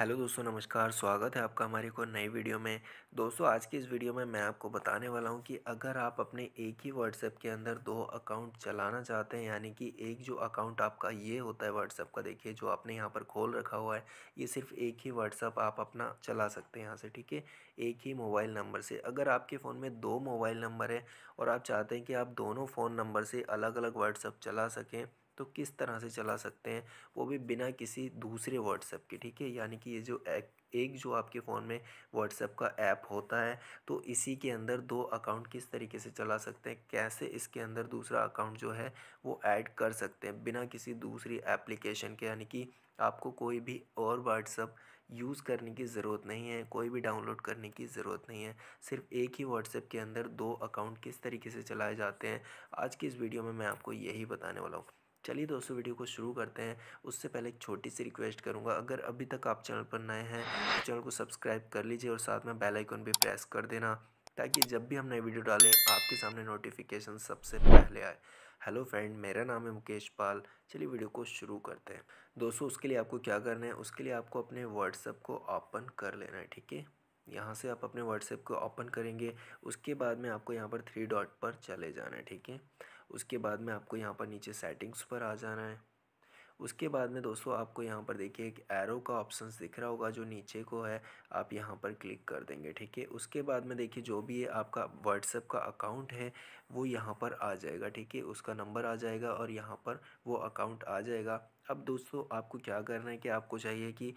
hello दोस्तों नमस्कार स्वागत है आपका हमारे को नई वीडियो में दोस्तों आज की इस वीडियो में मैं आपको बताने वाला हूं कि अगर आप अपने एक ही व्हाट्सएप के अंदर दो अकाउंट चलाना चाहते हैं यानी कि एक जो अकाउंट आपका ये होता है व्हाट्सएप का देखिए जो आपने यहां पर खोल रखा हुआ है ये सिर्फ एक ही व्हाट्सएप आप अपना चला सकते हैं यहाँ से ठीक है एक ही मोबाइल नंबर से अगर आपके फ़ोन में दो मोबाइल नंबर है और आप चाहते हैं कि आप दोनों फ़ोन नंबर से अलग अलग व्हाट्सएप चला सकें तो किस तरह से चला सकते हैं वो भी बिना किसी दूसरे व्हाट्सएप के ठीक है यानी कि ये जो एक, एक जो आपके फ़ोन में व्हाट्सएप का ऐप होता है तो इसी के अंदर दो अकाउंट किस तरीके से चला सकते हैं कैसे इसके अंदर दूसरा अकाउंट जो है वो ऐड कर सकते हैं बिना किसी दूसरी एप्लीकेशन के यानी कि आपको कोई भी और व्हाट्सअप यूज़ करने की ज़रूरत नहीं है कोई भी डाउनलोड करने की ज़रूरत नहीं है सिर्फ एक ही व्हाट्सएप के अंदर दो अकाउंट किस तरीके से चलाए जाते हैं आज की इस वीडियो में मैं आपको यही बताने वाला हूँ चलिए दोस्तों वीडियो को शुरू करते हैं उससे पहले एक छोटी सी रिक्वेस्ट करूँगा अगर अभी तक आप चैनल पर नए हैं तो चैनल को सब्सक्राइब कर लीजिए और साथ में बेल आइकन भी प्रेस कर देना ताकि जब भी हम नए वीडियो डालें आपके सामने नोटिफिकेशन सबसे पहले आए हेलो फ्रेंड मेरा नाम है मुकेश पाल चलिए वीडियो को शुरू करते हैं दोस्तों उसके लिए आपको क्या करना है उसके लिए आपको अपने व्हाट्सएप को ओपन कर लेना है ठीक है यहाँ से आप अपने व्हाट्सएप को ओपन करेंगे उसके बाद में आपको यहाँ पर थ्री डॉट पर चले जाना है ठीक है उसके बाद में आपको यहाँ पर नीचे सेटिंग्स पर आ जाना है उसके बाद में दोस्तों आपको यहाँ पर देखिए एक एरो का ऑप्शन दिख रहा होगा जो नीचे को है आप यहाँ पर क्लिक कर देंगे ठीक है उसके बाद में देखिए जो भी आपका व्हाट्सएप का अकाउंट है वो यहाँ पर आ जाएगा ठीक है उसका नंबर आ जाएगा और यहाँ पर वो अकाउंट आ जाएगा अब दोस्तों आपको क्या करना है कि आपको चाहिए कि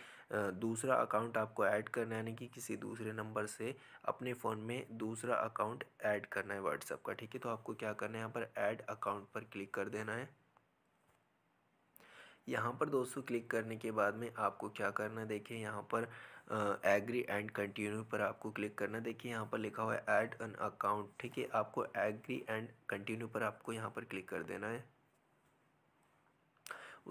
दूसरा अकाउंट आपको ऐड करना है यानी कि किसी दूसरे नंबर से अपने फ़ोन में दूसरा अकाउंट ऐड करना है व्हाट्सएप का ठीक है तो आपको क्या करना है यहाँ पर ऐड अकाउंट पर क्लिक कर देना है यहाँ पर दोस्तों क्लिक करने के बाद में आपको क्या करना देखिए यहाँ पर एग्री एंड कंटिन्यू पर आपको क्लिक करना देखिए यहाँ पर लिखा हुआ है ऐड एन अकाउंट ठीक है आपको एग्री एंड कंटिन्यू पर आपको यहाँ पर क्लिक कर देना है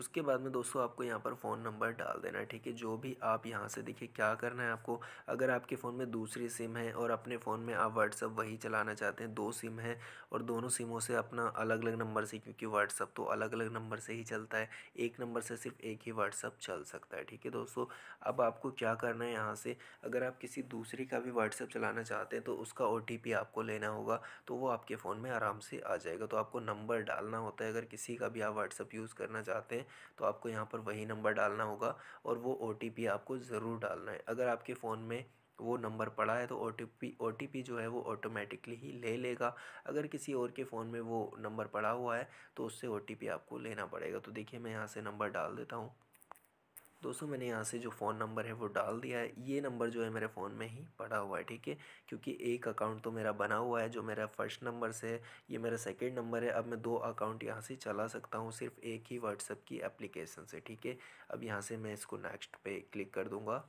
उसके बाद में दोस्तों आपको यहाँ पर फ़ोन नंबर डाल देना है ठीक है जो भी आप यहाँ से देखिए क्या करना है आपको अगर आपके फ़ोन में दूसरी सिम है और अपने फ़ोन में आप व्हाट्सअप वही चलाना चाहते हैं दो सिम है और दोनों सिमों से अपना अलग अलग नंबर से क्योंकि व्हाट्सअप तो अलग अलग नंबर से ही चलता है एक नंबर से सिर्फ एक ही व्हाट्सअप चल सकता है ठीक है दोस्तों अब आपको क्या करना है यहाँ से अगर आप किसी दूसरे का भी व्हाट्सअप चलाना चाहते हैं तो उसका ओ आपको लेना होगा तो वो आपके फ़ोन में आराम से आ जाएगा तो आपको नंबर डालना होता है अगर किसी का भी आप व्हाट्सअप यूज़ करना चाहते हैं हैं तो आपको यहाँ पर वही नंबर डालना होगा और वो ओ आपको ज़रूर डालना है अगर आपके फ़ोन में वो नंबर पड़ा है तो ओ टी पी जो है वो ऑटोमेटिकली ही ले लेगा अगर किसी और के फ़ोन में वो नंबर पड़ा हुआ है तो उससे ओ आपको लेना पड़ेगा तो देखिए मैं यहाँ से नंबर डाल देता हूँ दोस्तों मैंने यहाँ से जो फ़ोन नंबर है वो डाल दिया है ये नंबर जो है मेरे फ़ोन में ही पड़ा हुआ है ठीक है क्योंकि एक अकाउंट तो मेरा बना हुआ है जो मेरा फ़र्स्ट नंबर से है ये मेरा सेकेंड नंबर है अब मैं दो अकाउंट यहाँ से चला सकता हूँ सिर्फ एक ही व्हाट्सअप की एप्लीकेशन से ठीक है अब यहाँ से मैं इसको नेक्स्ट पे क्लिक कर दूँगा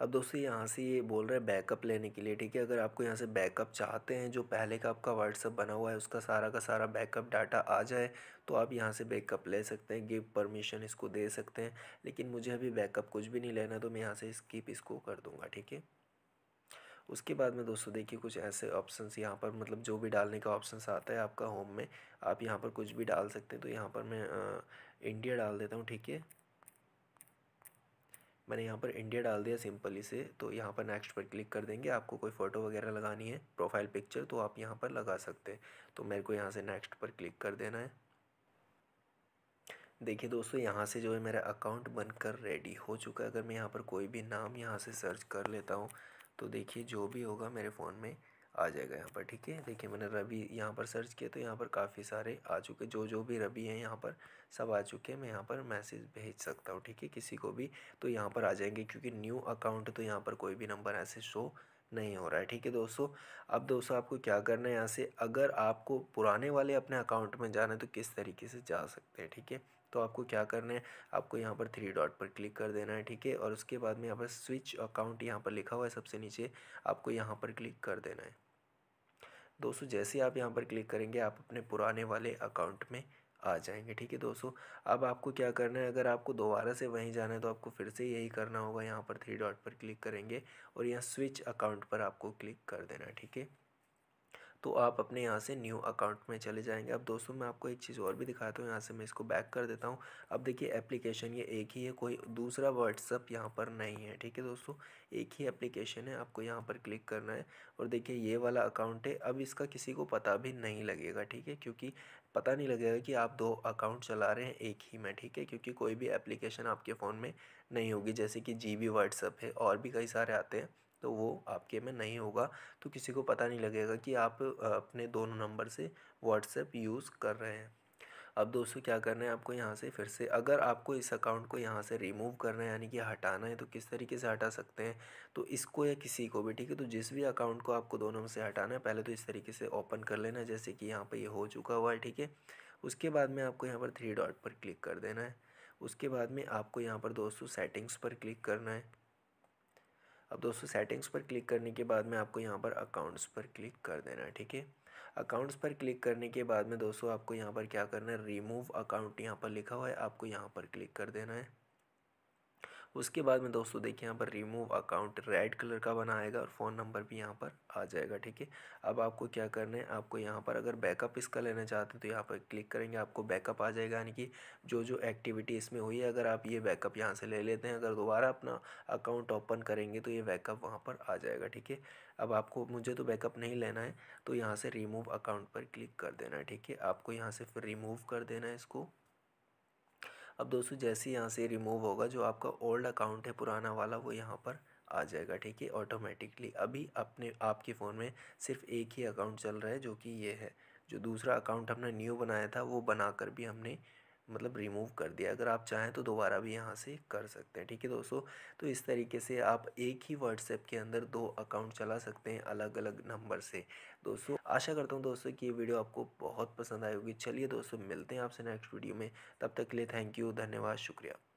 अब दोस्तों यहाँ से ये बोल रहे हैं बैकअप लेने के लिए ठीक है अगर आपको यहाँ से बैकअप चाहते हैं जो पहले का आपका व्हाट्सअप बना हुआ है उसका सारा का सारा बैकअप डाटा आ जाए तो आप यहाँ से बैकअप ले सकते हैं गिव परमिशन इसको दे सकते हैं लेकिन मुझे अभी बैकअप कुछ भी नहीं लेना तो मैं यहाँ से स्कीप इसको कर दूँगा ठीक है उसके बाद में दोस्तों देखिए कुछ ऐसे ऑप्शन यहाँ पर मतलब जो भी डालने का ऑप्शन आता है आपका होम में आप यहाँ पर कुछ भी डाल सकते हैं तो यहाँ पर मैं इंडिया डाल देता हूँ ठीक है मैंने यहाँ पर इंडिया डाल दिया सिंपली से तो यहाँ पर नेक्स्ट पर क्लिक कर देंगे आपको कोई फ़ोटो वगैरह लगानी है प्रोफाइल पिक्चर तो आप यहाँ पर लगा सकते हैं तो मेरे को यहाँ से नेक्स्ट पर क्लिक कर देना है देखिए दोस्तों यहाँ से जो है मेरा अकाउंट बनकर रेडी हो चुका है अगर मैं यहाँ पर कोई भी नाम यहाँ से सर्च कर लेता हूँ तो देखिए जो भी होगा मेरे फ़ोन में आ जाएगा यहाँ पर ठीक है देखिए मैंने रबी यहाँ पर सर्च किया तो यहाँ पर काफ़ी सारे आ चुके जो जो भी रबी हैं यहाँ पर सब आ चुके हैं मैं यहाँ पर मैसेज भेज सकता हूँ ठीक है किसी को भी तो यहाँ पर आ जाएंगे क्योंकि न्यू अकाउंट तो यहाँ पर कोई भी नंबर ऐसे शो नहीं हो रहा है ठीक है दोस्तों अब दोस्तों आपको क्या करना है यहाँ से अगर आपको पुराने वाले अपने अकाउंट में जाना है तो किस तरीके से जा सकते हैं ठीक है तो आपको क्या करना है आपको यहाँ पर थ्री डॉट पर क्लिक कर देना है ठीक है और उसके बाद में यहाँ पर स्विच अकाउंट यहाँ पर लिखा हुआ है सबसे नीचे आपको यहाँ पर क्लिक कर देना है दोस्तों जैसे आप यहाँ पर क्लिक करेंगे आप अपने पुराने वाले अकाउंट में आ जाएंगे ठीक है दोस्तों अब आपको क्या करना है अगर आपको दोबारा से वहीं जाना है तो आपको फिर से यही करना होगा यहाँ पर थ्री डॉट पर क्लिक करेंगे और यहाँ स्विच अकाउंट पर आपको क्लिक कर देना ठीक है तो आप अपने यहाँ से न्यू अकाउंट में चले जाएंगे अब दोस्तों मैं आपको एक चीज़ और भी दिखाता हूँ यहाँ से मैं इसको बैक कर देता हूँ अब देखिए एप्लीकेशन ये एक ही है कोई दूसरा व्हाट्सअप यहाँ पर नहीं है ठीक है दोस्तों एक ही एप्लीकेशन है आपको यहाँ पर क्लिक करना है और देखिए ये वाला अकाउंट है अब इसका किसी को पता भी नहीं लगेगा ठीक है क्योंकि पता नहीं लगेगा कि आप दो अकाउंट चला रहे हैं एक ही में ठीक है क्योंकि कोई भी एप्लीकेशन आपके फ़ोन में नहीं होगी जैसे कि जी बी व्हाट्सअप है और भी कई सारे आते हैं तो वो आपके में नहीं होगा तो किसी को पता नहीं लगेगा कि आप अपने दोनों नंबर से व्हाट्सएप यूज़ कर रहे हैं अब दोस्तों क्या करना है आपको यहाँ से फिर से अगर आपको इस अकाउंट को यहाँ से रिमूव करना है यानी कि हटाना है तो किस तरीके से हटा सकते हैं तो इसको या किसी को भी ठीक है तो जिस भी अकाउंट को आपको दोनों से हटाना है पहले तो इस तरीके से ओपन कर लेना जैसे कि यहाँ पर ये यह हो चुका हुआ है ठीक है उसके बाद में आपको यहाँ पर थ्री डॉट पर क्लिक कर देना है उसके बाद में आपको यहाँ पर दोस्तों सेटिंग्स पर क्लिक करना है अब दोस्तों सेटिंग्स पर क्लिक करने के बाद में आपको यहाँ पर अकाउंट्स पर क्लिक कर देना है ठीक है अकाउंट्स पर क्लिक करने के बाद में दोस्तों आपको यहाँ पर क्या करना है रिमूव अकाउंट यहाँ पर लिखा हुआ है आपको यहाँ पर क्लिक कर देना है उसके बाद में दोस्तों देखिए यहाँ पर रिमूव अकाउंट रेड कलर का बना आएगा और फ़ोन नंबर भी यहाँ पर आ जाएगा ठीक है अब आपको क्या करना है आपको यहाँ पर अगर बैकअप इसका लेना चाहते हैं तो यहाँ पर क्लिक करेंगे आपको बैकअप आ जाएगा यानी कि जो जो एक्टिविटी इसमें हुई है अगर आप ये बैकअप यहाँ से ले लेते हैं अगर दोबारा अपना अकाउंट ओपन करेंगे तो ये बैकअप वहाँ पर आ जाएगा ठीक है अब आपको मुझे तो बैकअप नहीं लेना है तो यहाँ से रिमूव अकाउंट पर क्लिक कर देना है ठीक है आपको यहाँ से फिर रिमूव कर देना है इसको अब दोस्तों जैसे ही यहाँ से रिमूव होगा जो आपका ओल्ड अकाउंट है पुराना वाला वो यहाँ पर आ जाएगा ठीक है ऑटोमेटिकली अभी अपने आपके फ़ोन में सिर्फ एक ही अकाउंट चल रहा है जो कि ये है जो दूसरा अकाउंट हमने न्यू बनाया था वो बनाकर भी हमने मतलब रिमूव कर दिया अगर आप चाहें तो दोबारा भी यहाँ से कर सकते हैं ठीक है दोस्तों तो इस तरीके से आप एक ही व्हाट्सएप के अंदर दो अकाउंट चला सकते हैं अलग अलग नंबर से दोस्तों आशा करता हूँ दोस्तों कि ये वीडियो आपको बहुत पसंद आई होगी चलिए दोस्तों मिलते हैं आपसे नेक्स्ट वीडियो में तब तक के लिए थैंक यू धन्यवाद शुक्रिया